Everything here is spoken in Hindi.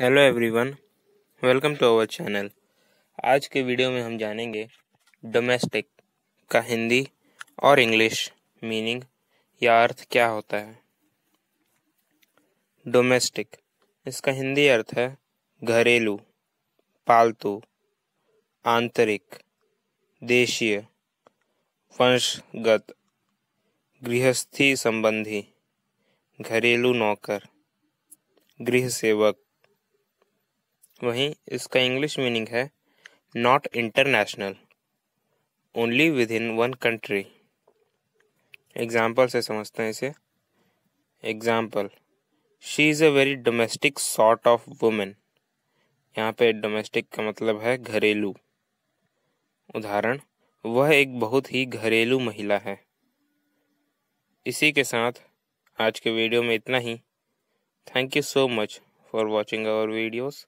hello everyone welcome to our channel आज के वीडियो में हम जानेंगे डोमेस्टिक का हिंदी और इंग्लिश मीनिंग या अर्थ क्या होता है डोमेस्टिक इसका हिंदी अर्थ है घरेलू पालतू आंतरिक देशीय वंशगत गृहस्थी संबंधी घरेलू नौकर गृह सेवक वहीं इसका इंग्लिश मीनिंग है not international only within one country example से समझते हैं इसे example she is a very domestic sort of women यहाँ पे डोमेस्टिक का मतलब है घरेलू उदाहरण वह एक बहुत ही घरेलू महिला है इसी के साथ आज के वीडियो में इतना ही thank you so much for watching our videos